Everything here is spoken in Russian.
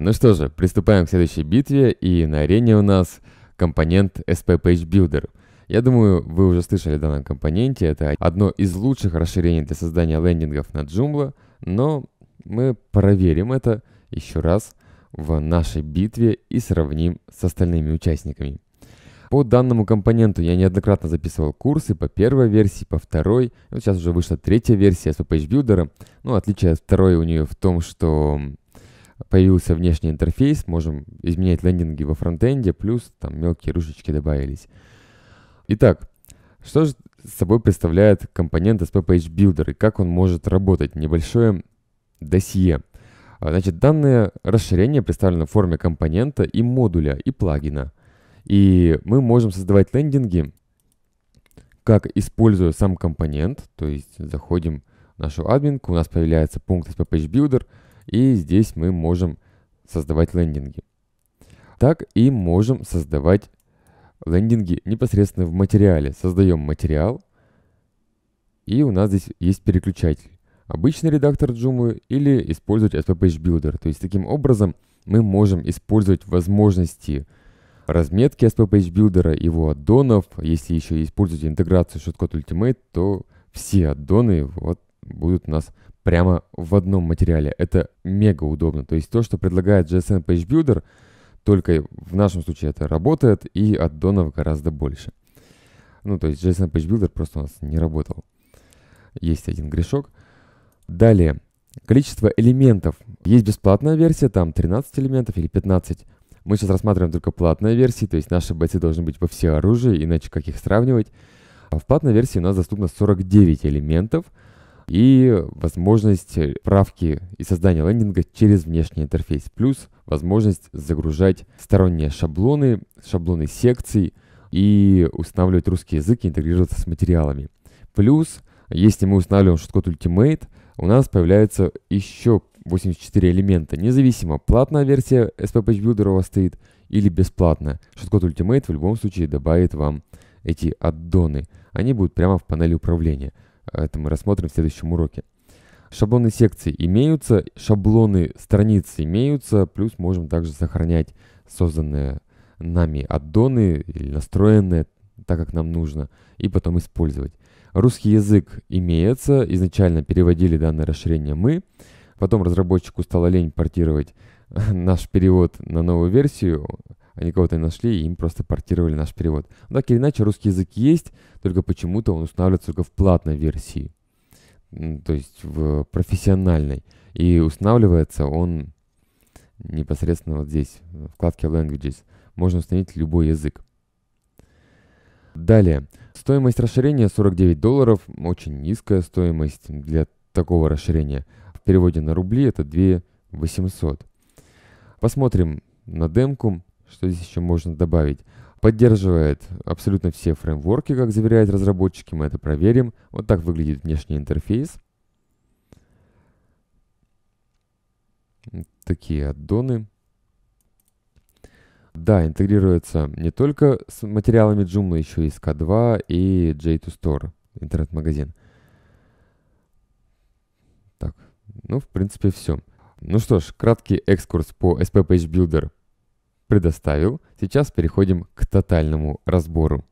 Ну что же, приступаем к следующей битве, и на арене у нас компонент SP Page Builder. Я думаю, вы уже слышали о данном компоненте, это одно из лучших расширений для создания лендингов на Joomla, но мы проверим это еще раз в нашей битве и сравним с остальными участниками. По данному компоненту я неоднократно записывал курсы по первой версии, по второй. Вот сейчас уже вышла третья версия SPPage Builder. Ну, отличие от второй у нее в том, что Появился внешний интерфейс, можем изменять лендинги во фронтенде, плюс там мелкие ручечки добавились. Итак, что же собой представляет компонент SP Page Builder и как он может работать? Небольшое досье. А, значит, данное расширение представлено в форме компонента и модуля, и плагина. И мы можем создавать лендинги, как используя сам компонент, то есть заходим в нашу админку, у нас появляется пункт SP Page Builder – и здесь мы можем создавать лендинги. Так и можем создавать лендинги непосредственно в материале. Создаем материал, и у нас здесь есть переключатель. Обычный редактор Joomla или использовать SP Page Builder. То есть таким образом мы можем использовать возможности разметки SP Page Builder, его аддонов. Если еще используете интеграцию Shotcode Ultimate, то все аддоны вот будут у нас прямо в одном материале. Это мега удобно. То есть то, что предлагает JSON Page Builder, только в нашем случае это работает, и аддонов гораздо больше. Ну, то есть JSON Page Builder просто у нас не работал. Есть один грешок. Далее, количество элементов. Есть бесплатная версия, там 13 элементов или 15. Мы сейчас рассматриваем только платные версии, то есть наши бойцы должны быть во все оружие, иначе как их сравнивать. А в платной версии у нас доступно 49 элементов – и возможность э, правки и создания лендинга через внешний интерфейс, плюс возможность загружать сторонние шаблоны, шаблоны секций и устанавливать русский язык и интегрироваться с материалами. Плюс, если мы устанавливаем шуткод Ultimate, у нас появляется еще 84 элемента, независимо, платная версия SPPage Builder у вас стоит или бесплатная Шуткод Ultimate в любом случае добавит вам эти аддоны. Они будут прямо в панели управления. А это мы рассмотрим в следующем уроке. Шаблоны секций имеются, шаблоны страниц имеются, плюс можем также сохранять созданные нами аддоны или настроенные так, как нам нужно, и потом использовать. Русский язык имеется, изначально переводили данное расширение мы, потом разработчику стало лень портировать наш перевод на новую версию, они кого-то не нашли, и им просто портировали наш перевод. Но ну, так или иначе, русский язык есть, только почему-то он устанавливается только в платной версии, то есть в профессиональной. И устанавливается он непосредственно вот здесь, в вкладке Languages. Можно установить любой язык. Далее. Стоимость расширения 49 долларов. Очень низкая стоимость для такого расширения. В переводе на рубли это 2 800. Посмотрим на демку. Что здесь еще можно добавить? Поддерживает абсолютно все фреймворки, как заверяют разработчики, мы это проверим. Вот так выглядит внешний интерфейс. Такие аддоны. Да, интегрируется не только с материалами Joomla, еще и с K2 и J2Store, интернет-магазин. Так, ну, в принципе, все. Ну что ж, краткий экскурс по SP Page Builder – предоставил. Сейчас переходим к тотальному разбору.